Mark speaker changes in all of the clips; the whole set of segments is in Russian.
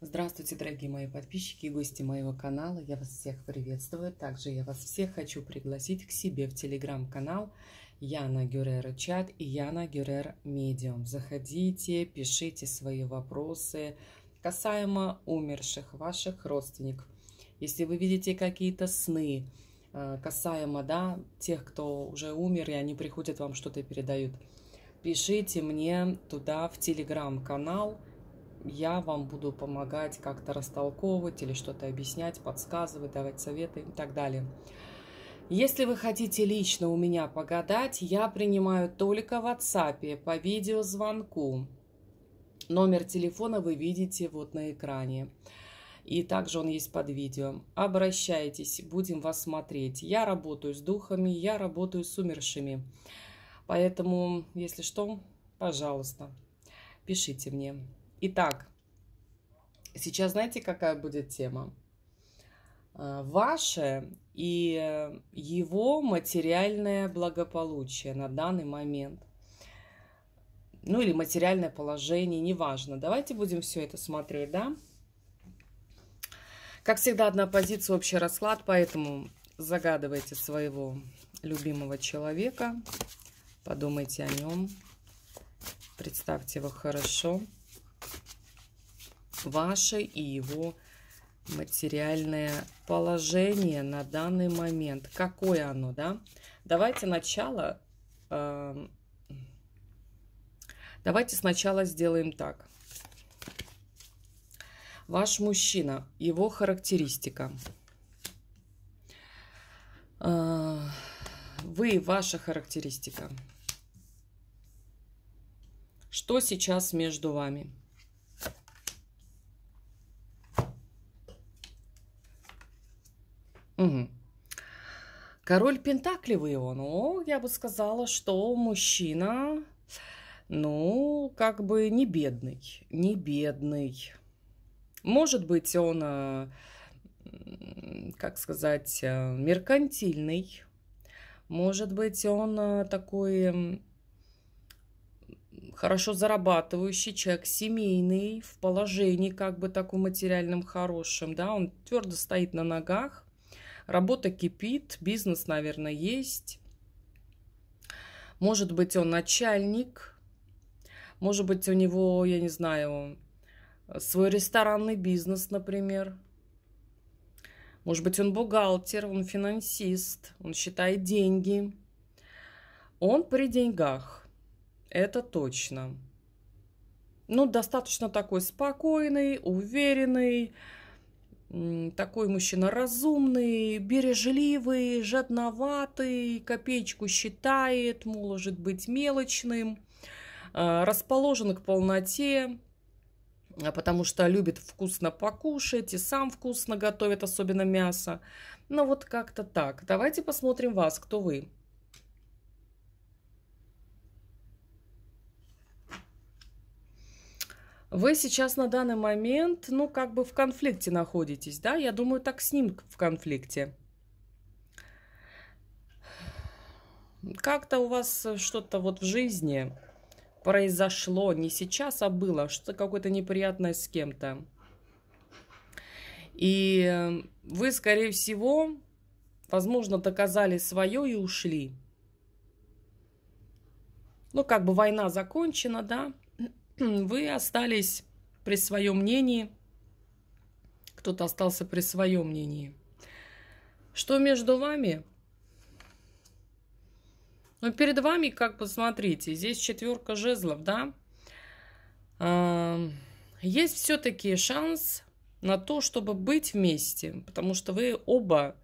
Speaker 1: Здравствуйте, дорогие мои подписчики и гости моего канала. Я вас всех приветствую. Также я вас всех хочу пригласить к себе в телеграм-канал Яна Гюрера Чат и Яна Гюрер Медиум. Заходите, пишите свои вопросы касаемо умерших ваших родственников. Если вы видите какие-то сны, э, касаемо да, тех, кто уже умер, и они приходят, вам что-то передают, пишите мне туда в телеграм-канал я вам буду помогать как-то растолковывать или что-то объяснять, подсказывать, давать советы и так далее. Если вы хотите лично у меня погадать, я принимаю только в WhatsApp по видеозвонку. Номер телефона вы видите вот на экране. И также он есть под видео. Обращайтесь, будем вас смотреть. Я работаю с духами, я работаю с умершими. Поэтому, если что, пожалуйста, пишите мне. Итак, сейчас знаете, какая будет тема? А, ваше и его материальное благополучие на данный момент. Ну или материальное положение, неважно. Давайте будем все это смотреть, да? Как всегда, одна позиция, общий расклад, поэтому загадывайте своего любимого человека, подумайте о нем, представьте его хорошо. Хорошо ваше и его материальное положение на данный момент. Какое оно, да? Давайте начало... Э, давайте сначала сделаем так. Ваш мужчина, его характеристика. Э, вы, ваша характеристика. Что сейчас между вами? Угу. Король Пентакли вы его. Ну, я бы сказала, что мужчина, ну, как бы не бедный, не бедный. Может быть, он, э, как сказать, э, меркантильный. Может быть, он э, такой хорошо зарабатывающий человек, семейный, в положении как бы таком материальном хорошем, да, он твердо стоит на ногах, Работа кипит, бизнес, наверное, есть. Может быть, он начальник. Может быть, у него, я не знаю, свой ресторанный бизнес, например. Может быть, он бухгалтер, он финансист, он считает деньги. Он при деньгах, это точно. Ну, достаточно такой спокойный, уверенный, такой мужчина разумный, бережливый, жадноватый, копеечку считает, может быть мелочным, а, расположен к полноте, а, потому что любит вкусно покушать и сам вкусно готовит, особенно мясо. Ну вот как-то так. Давайте посмотрим вас, кто вы. Вы сейчас на данный момент, ну, как бы в конфликте находитесь, да? Я думаю, так с ним в конфликте. Как-то у вас что-то вот в жизни произошло, не сейчас, а было, что-то какое-то неприятное с кем-то. И э, вы, скорее всего, возможно, доказали свое и ушли. Ну, как бы война закончена, да? вы остались при своем мнении, кто-то остался при своем мнении. Что между вами? Ну, перед вами, как посмотрите, здесь четверка жезлов, да? есть все-таки шанс на то, чтобы быть вместе, потому что вы оба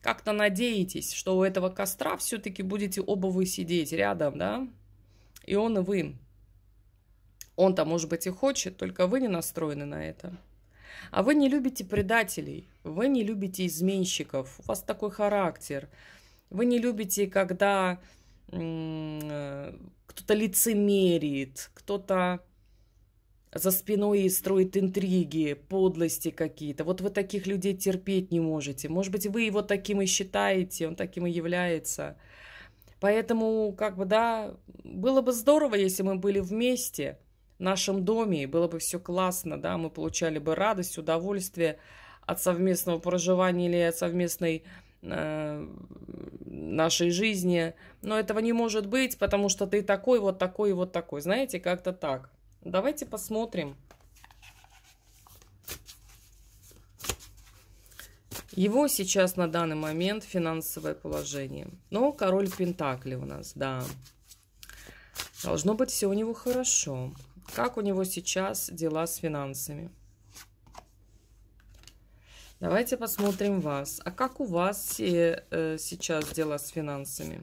Speaker 1: как-то надеетесь, что у этого костра все-таки будете оба вы сидеть рядом, да? И он, и вы. Он-то, может быть, и хочет, только вы не настроены на это. А вы не любите предателей, вы не любите изменщиков, у вас такой характер. Вы не любите, когда э, кто-то лицемерит, кто-то за спиной строит интриги, подлости какие-то. Вот вы таких людей терпеть не можете. Может быть, вы его таким и считаете, он таким и является. Поэтому, как бы, да, было бы здорово, если мы были вместе – нашем доме, и было бы все классно, да, мы получали бы радость, удовольствие от совместного проживания или от совместной э, нашей жизни. Но этого не может быть, потому что ты такой, вот такой, вот такой. Знаете, как-то так. Давайте посмотрим. Его сейчас на данный момент финансовое положение. Но король Пентакли у нас, да. Должно быть все у него хорошо. Хорошо как у него сейчас дела с финансами. Давайте посмотрим вас. А как у вас э, сейчас дела с финансами?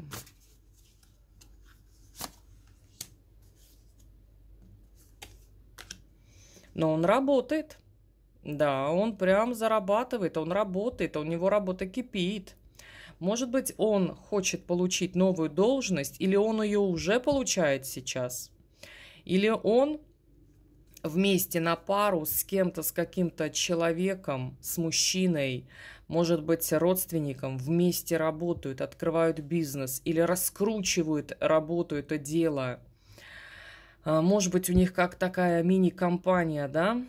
Speaker 1: Но он работает. Да, он прям зарабатывает, он работает, у него работа кипит. Может быть, он хочет получить новую должность или он ее уже получает сейчас – или он вместе на пару с кем-то, с каким-то человеком, с мужчиной, может быть, родственником, вместе работают, открывают бизнес или раскручивают работу, это дело. А, может быть, у них как такая мини-компания, да?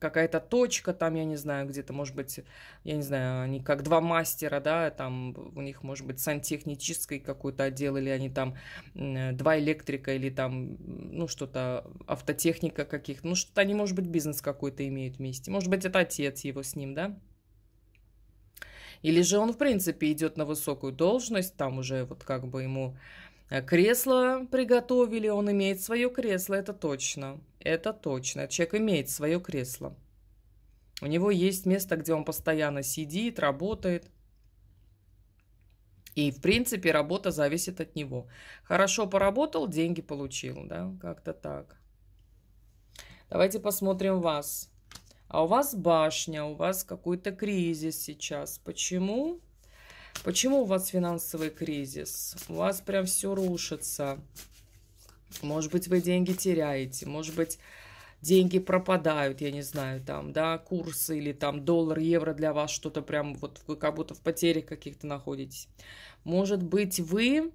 Speaker 1: какая-то точка там, я не знаю, где-то, может быть, я не знаю, они как два мастера, да, там у них, может быть, сантехнический какой-то отдел, или они там два электрика, или там, ну, что-то, автотехника каких-то, ну, что-то они, может быть, бизнес какой-то имеют вместе, может быть, это отец его с ним, да, или же он, в принципе, идет на высокую должность, там уже вот как бы ему Э, кресло приготовили, он имеет свое кресло, это точно. Это точно, человек имеет свое кресло. У него есть место, где он постоянно сидит, работает. И, в принципе, работа зависит от него. Хорошо поработал, деньги получил, да, как-то так. Давайте посмотрим вас. А у вас башня, у вас какой-то кризис сейчас. Почему? Почему у вас финансовый кризис? У вас прям все рушится. Может быть, вы деньги теряете, может быть, деньги пропадают, я не знаю, там, да, курсы или там доллар, евро для вас что-то прям вот вы как будто в потере каких-то находитесь. Может быть, вы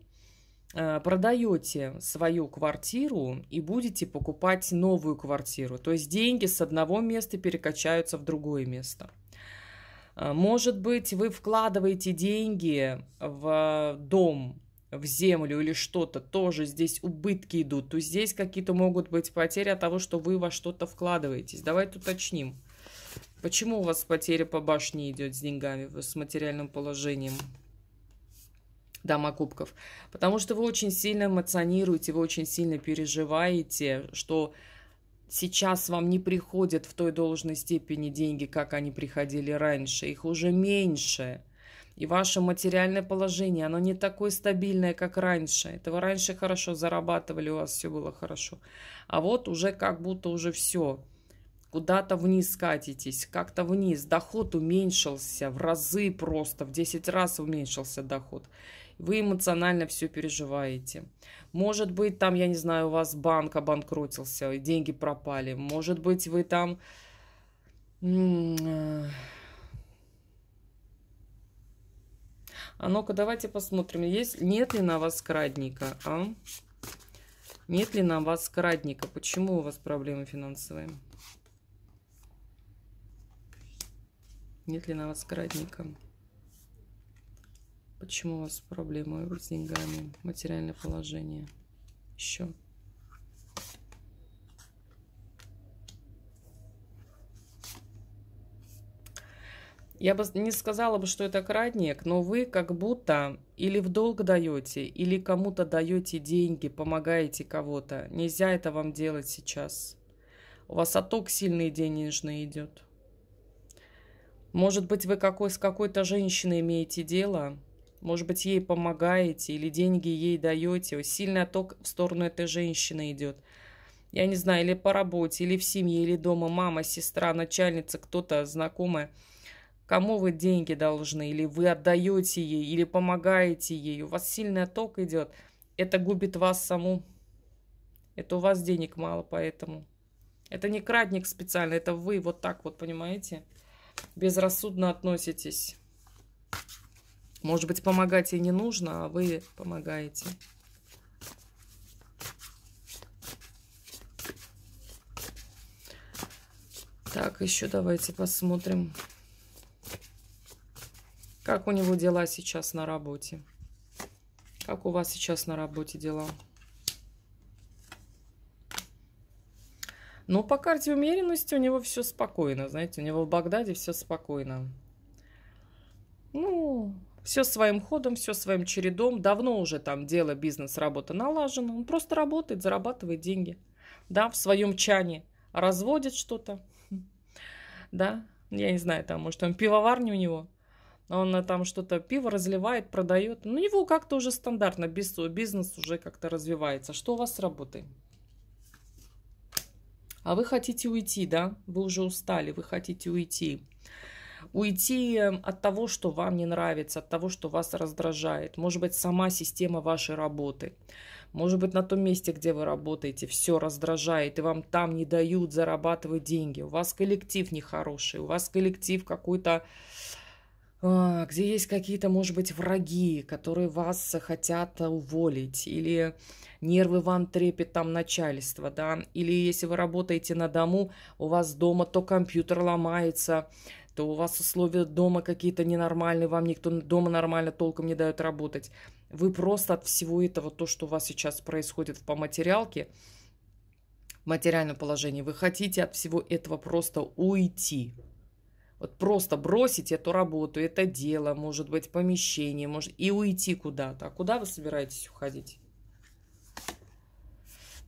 Speaker 1: э, продаете свою квартиру и будете покупать новую квартиру. То есть деньги с одного места перекачаются в другое место. А, может быть, вы вкладываете деньги в дом, в землю или что-то, тоже здесь убытки идут, то здесь какие-то могут быть потери от того, что вы во что-то вкладываетесь. Давайте уточним. Почему у вас потеря по башне идет с деньгами, с материальным положением? Дама кубков. Потому что вы очень сильно эмоционируете, вы очень сильно переживаете, что сейчас вам не приходят в той должной степени деньги, как они приходили раньше. Их уже меньше. И ваше материальное положение, оно не такое стабильное, как раньше. Это вы раньше хорошо зарабатывали, у вас все было хорошо. А вот уже как будто уже все. Куда-то вниз катитесь, как-то вниз. Доход уменьшился в разы просто, в 10 раз уменьшился доход вы эмоционально все переживаете. Может быть, там, я не знаю, у вас банк обанкротился, и деньги пропали. Может быть, вы там... Э, а ну-ка, давайте посмотрим, есть, нет ли на вас крадника, а? Нет ли на вас крадника? Почему у вас проблемы финансовые? Нет ли на вас крадника? Почему у вас проблемы с деньгами, материальное положение? Еще. Я бы не сказала бы, что это крадник, но вы как будто или в долг даете, или кому-то даете деньги, помогаете кого-то. Нельзя это вам делать сейчас. У вас отток сильный денежный идет. Может быть, вы какой, с какой-то женщиной имеете дело, может быть, ей помогаете или деньги ей даете. Сильный отток в сторону этой женщины идет. Я не знаю, или по работе, или в семье, или дома. Мама, сестра, начальница, кто-то знакомая. Кому вы деньги должны? Или вы отдаете ей, или помогаете ей. У вас сильный отток идет. Это губит вас саму. Это у вас денег мало, поэтому. Это не кратник специально, это вы вот так вот, понимаете? Безрассудно относитесь. Может быть, помогать ей не нужно, а вы помогаете. Так, еще давайте посмотрим, как у него дела сейчас на работе. Как у вас сейчас на работе дела? Но ну, по карте умеренности у него все спокойно, знаете, у него в Багдаде все спокойно. Ну, все своим ходом, все своим чередом. Давно уже там дело, бизнес, работа налажена. Он просто работает, зарабатывает деньги. Да, в своем чане разводит что-то. Да, я не знаю, там, может, там пивоварня у него. Он э, там что-то пиво разливает, продает. Ну, его как-то уже стандартно, бизнес уже как-то развивается. Что у вас с работой? А вы хотите уйти, да? Вы уже устали, вы хотите уйти уйти эм, от того, что вам не нравится, от того, что вас раздражает. Может быть, сама система вашей работы. Может быть, на том месте, где вы работаете, все раздражает, и вам там не дают зарабатывать деньги. У вас коллектив нехороший, у вас коллектив какой-то а, где есть какие-то, может быть, враги, которые вас хотят уволить, или нервы вам трепет там начальство, да, или если вы работаете на дому, у вас дома то компьютер ломается, то у вас условия дома какие-то ненормальные, вам никто дома нормально толком не дает работать. Вы просто от всего этого, то, что у вас сейчас происходит по материалке, в материальном положении, вы хотите от всего этого просто уйти. Вот просто бросить эту работу, это дело, может быть, помещение, может, и уйти куда-то. А куда вы собираетесь уходить?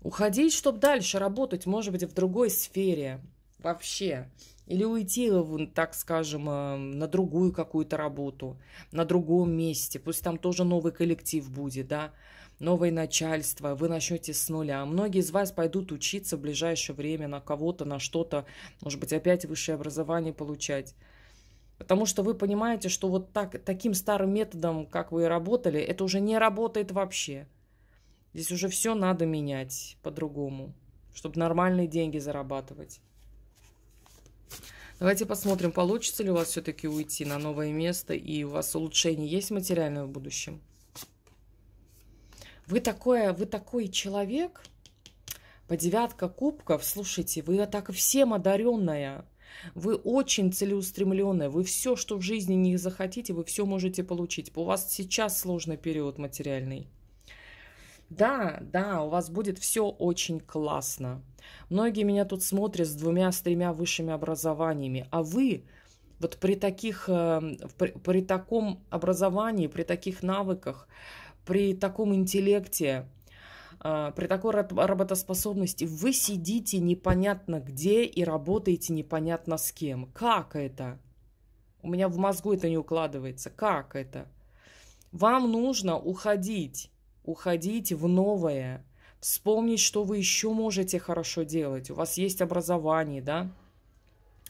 Speaker 1: Уходить, чтобы дальше работать, может быть, в другой сфере. Вообще или уйти, э, так скажем, эм, на другую какую-то работу, на другом месте, пусть там тоже новый коллектив будет, да, новое начальство, вы начнете с нуля. Многие из вас пойдут учиться в ближайшее время на кого-то, на что-то, может быть, опять высшее образование получать. Потому что вы понимаете, что вот так, таким старым методом, как вы работали, это уже не работает вообще. Здесь уже все надо менять по-другому, чтобы нормальные деньги зарабатывать. Давайте посмотрим, получится ли у вас все-таки уйти на новое место и у вас улучшение есть материальное в будущем. Вы, такое, вы такой человек, по девятка кубков, слушайте, вы так всем одаренная. Вы очень целеустремленная, вы все, что в жизни не захотите, вы все можете получить. У вас сейчас сложный период материальный. Да, да, у вас будет все очень классно. Многие меня тут смотрят с двумя, с тремя высшими образованиями, а вы вот при таких, эм, при, при таком образовании, при таких навыках, при таком интеллекте, э, при такой работоспособности вы сидите непонятно где и работаете непонятно с кем. Как это? У меня в мозгу это не укладывается. Как это? Вам нужно уходить уходить в новое, вспомнить, что вы еще можете хорошо делать. У вас есть образование, да?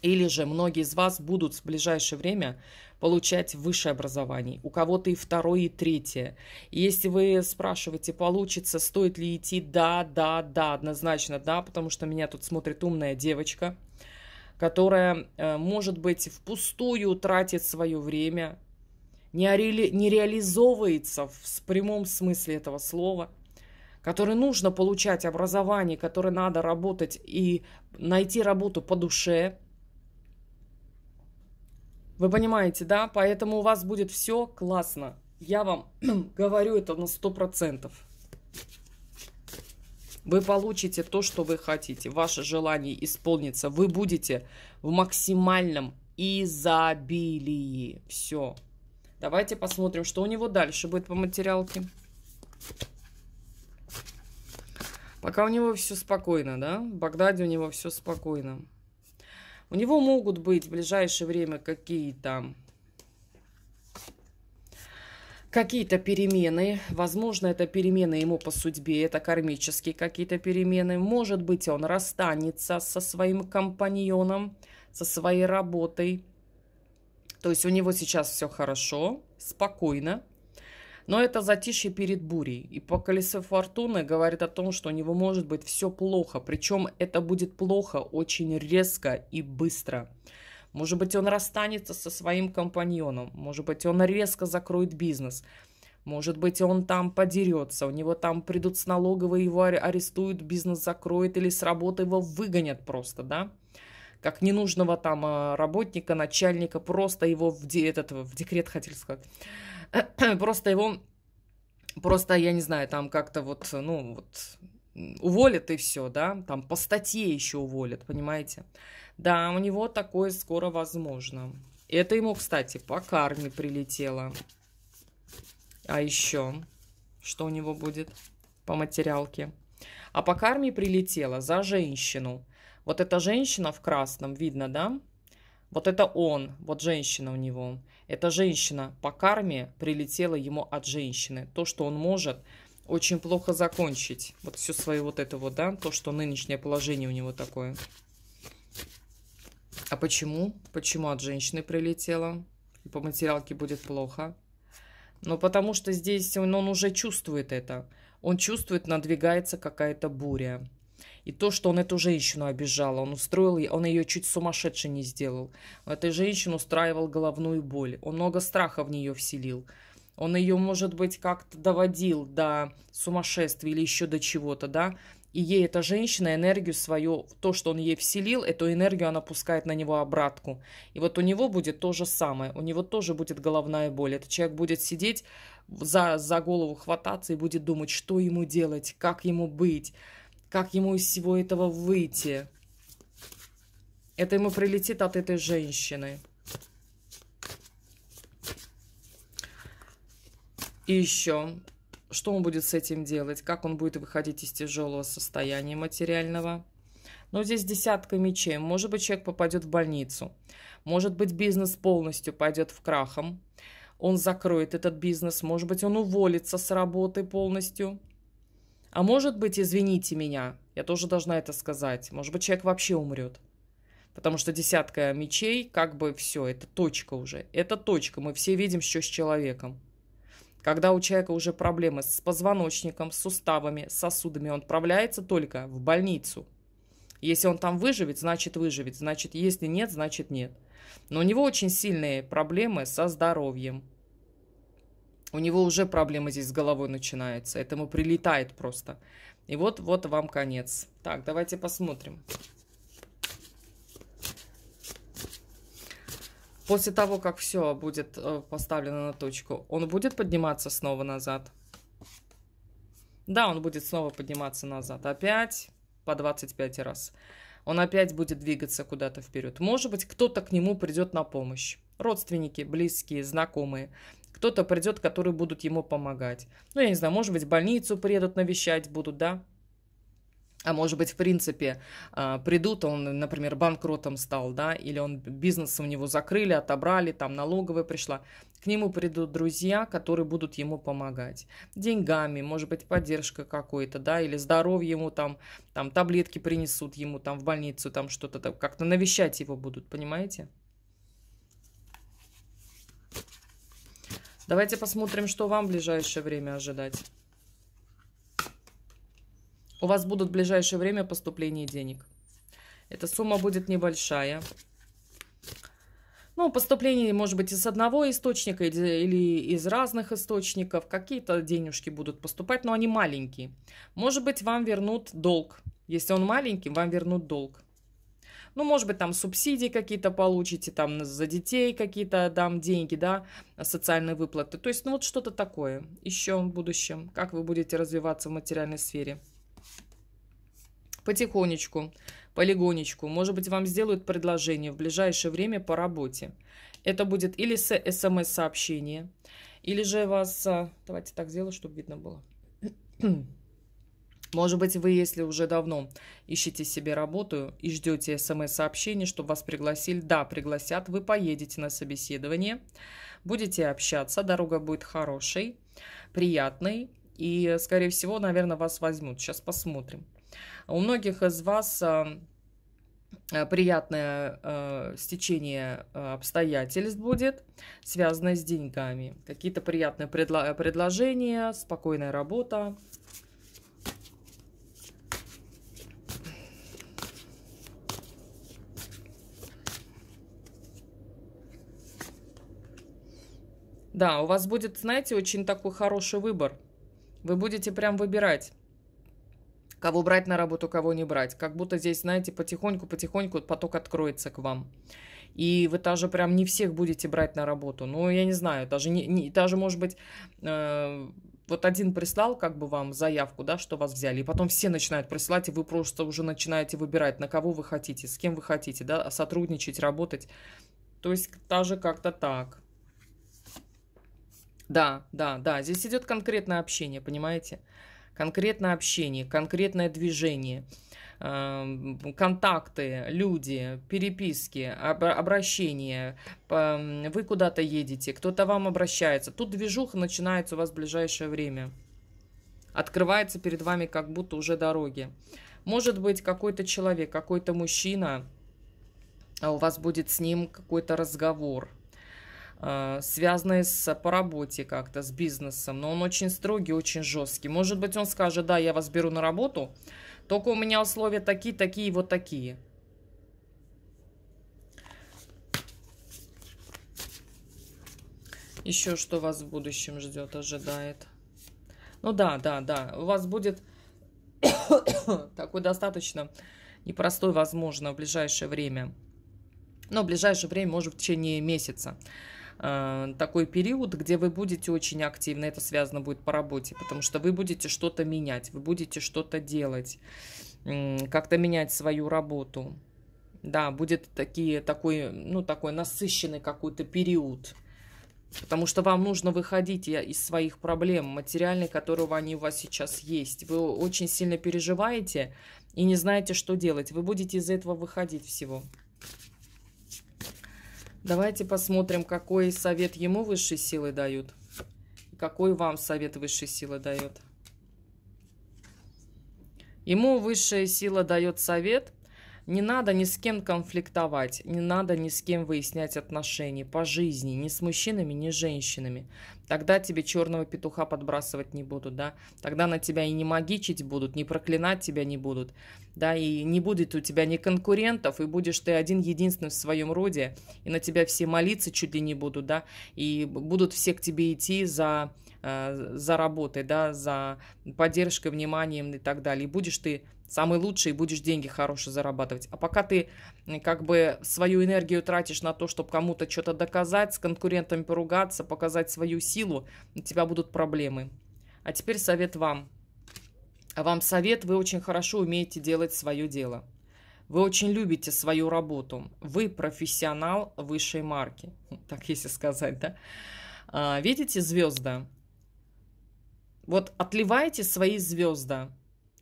Speaker 1: Или же многие из вас будут в ближайшее время получать высшее образование. У кого-то и второе, и третье. если вы спрашиваете, получится, стоит ли идти, да, да, да, однозначно да, потому что меня тут смотрит умная девочка, которая, э, может быть, впустую тратит свое время, не, ореали, не реализовывается в прямом смысле этого слова, который нужно получать образование, которое надо работать и найти работу по душе. Вы понимаете, да? Поэтому у вас будет все классно. Я вам говорю это на сто процентов. Вы получите то, что вы хотите. Ваше желание исполнится. Вы будете в максимальном изобилии. Все. Давайте посмотрим, что у него дальше будет по материалке. Пока у него все спокойно, да? В Багдаде у него все спокойно. У него могут быть в ближайшее время какие-то какие-то перемены. Возможно, это перемены ему по судьбе, это кармические какие-то перемены. Может быть, он расстанется со своим компаньоном, со своей работой. То есть у него сейчас все хорошо, спокойно. Но это затишье перед бурей. И по колесу фортуны говорит о том, что у него может быть все плохо. Причем это будет плохо очень резко и быстро. Может быть, он расстанется со своим компаньоном. Может быть, он резко закроет бизнес. Может быть, он там подерется, у него там придут с налоговой, его арестуют, бизнес закроет или с работы его выгонят просто, да? как ненужного там а, работника, начальника, просто его в, де, этот, в декрет, хотел сказать, просто его, просто, я не знаю, там как-то вот, ну, вот, уволят и все, да, там по статье еще уволят, понимаете? Да, у него такое скоро возможно. Это ему, кстати, по карме прилетело. А еще, что у него будет по материалке? А по карме прилетело за женщину – вот эта женщина в красном, видно, да? Вот это он, вот женщина у него. Эта женщина по карме прилетела ему от женщины. То, что он может очень плохо закончить. Вот все свое вот это вот, да, то, что нынешнее положение у него такое. А почему? Почему от женщины прилетела? по материалке будет плохо. Но «Ну, потому что здесь он, он уже чувствует это. Он чувствует, надвигается какая-то буря. И то, что он эту женщину обижал, он устроил, он ее чуть сумасшедше не сделал. Он этой женщине устраивал головную боль, он много страха в нее вселил. Он ее, может быть, как-то доводил до сумасшествия или еще до чего-то, да? И ей эта женщина энергию свою, то, что он ей вселил, эту энергию она пускает на него обратку. И вот у него будет то же самое, у него тоже будет головная боль. Этот человек будет сидеть за, за голову хвататься и будет думать, что ему делать, как ему быть. Как ему из всего этого выйти? Это ему прилетит от этой женщины. И еще, что он будет с этим делать? Как он будет выходить из тяжелого состояния материального? Но здесь десятка мечей. Может быть, человек попадет в больницу. Может быть, бизнес полностью пойдет в крахом. Он закроет этот бизнес. Может быть, он уволится с работы полностью. А может быть, извините меня, я тоже должна это сказать. Может быть, человек вообще умрет. Потому что десятка мечей, как бы все, это точка уже. Это точка, мы все видим, что с человеком. Когда у человека уже проблемы с позвоночником, с суставами, с сосудами, он отправляется только в больницу. Если он там выживет, значит выживет, значит если нет, значит нет. Но у него очень сильные проблемы со здоровьем у него уже проблемы здесь с головой начинаются, Этому прилетает просто. И вот, вот вам конец. Так, давайте посмотрим. После того, как все будет э, поставлено на точку, он будет подниматься снова назад? Да, он будет снова подниматься назад. Опять по 25 раз. Он опять будет двигаться куда-то вперед. Может быть, кто-то к нему придет на помощь родственники, близкие, знакомые кто-то придет, которые будут ему помогать. Ну, я не знаю, может быть, в больницу приедут навещать будут, да? А может быть, в принципе, а, придут, он, например, банкротом стал, да, или он бизнес у него закрыли, отобрали, там налоговая пришла. К нему придут друзья, которые будут ему помогать. Деньгами, может быть, поддержка какой-то, да, или здоровье ему там, там таблетки принесут ему там в больницу, там что-то, как-то навещать его будут, понимаете? Давайте посмотрим, что вам в ближайшее время ожидать. У вас будут в ближайшее время поступление денег. Эта сумма будет небольшая. Ну, поступление может быть из одного источника или из разных источников. Какие-то денежки будут поступать, но они маленькие. Может быть, вам вернут долг. Если он маленький, вам вернут долг. Ну, может быть, там субсидии какие-то получите, там за детей какие-то дам деньги, да, социальные выплаты. То есть, ну, вот что-то такое еще в будущем, как вы будете развиваться в материальной сфере. Потихонечку, полигонечку. Может быть, вам сделают предложение в ближайшее время по работе. Это будет или с смс-сообщение, или же вас... А, давайте так сделаю, чтобы видно было. Может быть, вы, если уже давно ищете себе работу и ждете смс-сообщений, чтобы вас пригласили, да, пригласят, вы поедете на собеседование, будете общаться, дорога будет хорошей, приятной, и, скорее всего, наверное, вас возьмут. Сейчас посмотрим. У многих из вас э, э, приятное э, стечение обстоятельств будет, связанное с деньгами. Какие-то приятные предло предложения, спокойная работа, Да, у вас будет, знаете, очень такой хороший выбор. Вы будете прям выбирать, кого брать на работу, кого не брать. Как будто здесь, знаете, потихоньку-потихоньку поток откроется к вам. И вы даже прям не всех будете брать на работу. Ну, я не знаю, даже, не, не, даже может быть, э, вот один прислал как бы вам заявку, да, что вас взяли, и потом все начинают присылать, и вы просто уже начинаете выбирать, на кого вы хотите, с кем вы хотите, да, сотрудничать, работать. То есть даже как-то так. Да, да, да. Здесь идет конкретное общение, понимаете? Конкретное общение, конкретное движение, эм, контакты, люди, переписки, обращения. Эм, вы куда-то едете, кто-то вам обращается. Тут движуха начинается у вас в ближайшее время. Открывается перед вами как будто уже дороги. Может быть, какой-то человек, какой-то мужчина, а у вас будет с ним какой-то разговор – Э, связанные с, по работе как-то, с бизнесом. Но он очень строгий, очень жесткий. Может быть, он скажет, да, я вас беру на работу, только у меня условия такие, такие, вот такие. Еще что вас в будущем ждет, ожидает. Ну да, да, да, у вас будет такой достаточно непростой, возможно, в ближайшее время. Но в ближайшее время, может, в течение месяца. Э, такой период, где вы будете очень активны, это связано будет по работе, потому что вы будете что-то менять, вы будете что-то делать, как-то менять свою работу. Да, будет такие, такой, ну, такой насыщенный какой-то период. Потому что вам нужно выходить из своих проблем материальных, которые они у вас сейчас есть. Вы очень сильно переживаете и не знаете, что делать. Вы будете из этого выходить всего. Давайте посмотрим, какой совет ему высшие силы дают. Какой вам совет высшие силы дает. Ему высшая сила дает совет не надо ни с кем конфликтовать, не надо ни с кем выяснять отношения по жизни, ни с мужчинами, ни с женщинами. Тогда тебе черного петуха подбрасывать не будут, да. Тогда на тебя и не магичить будут, не проклинать тебя не будут, да. И не будет у тебя ни конкурентов, и будешь ты один единственный в своем роде, и на тебя все молиться чуть ли не будут, да. И будут все к тебе идти за, э, за работой, да, за поддержкой, вниманием и так далее. И будешь ты самый лучший, и будешь деньги хорошие зарабатывать. А пока ты как бы свою энергию тратишь на то, чтобы кому-то что-то доказать, с конкурентами поругаться, показать свою силу, у тебя будут проблемы. А теперь совет вам. вам совет, вы очень хорошо умеете делать свое дело. Вы очень любите свою работу. Вы профессионал высшей марки. Так если сказать, да? А, видите звезда? Вот отливайте свои звезды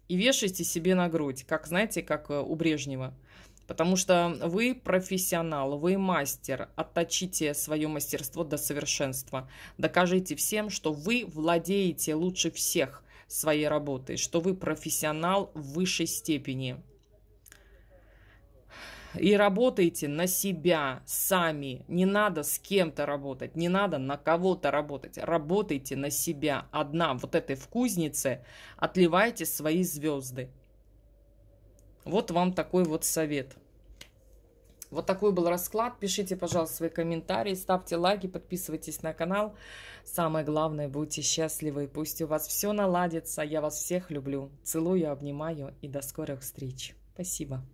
Speaker 1: и вешайте себе на грудь, как, знаете, как э, у Брежнева. Потому что вы профессионал, вы мастер. Отточите свое мастерство до совершенства. Докажите всем, что вы владеете лучше всех своей работой, что вы профессионал в высшей степени и работайте на себя сами. Не надо с кем-то работать, не надо на кого-то работать. Работайте на себя одна, вот этой в кузнице, отливайте свои звезды. Вот вам такой вот совет. Вот такой был расклад. Пишите, пожалуйста, свои комментарии, ставьте лайки, подписывайтесь на канал. Самое главное, будьте счастливы пусть у вас все наладится. Я вас всех люблю, целую, обнимаю и до скорых встреч. Спасибо.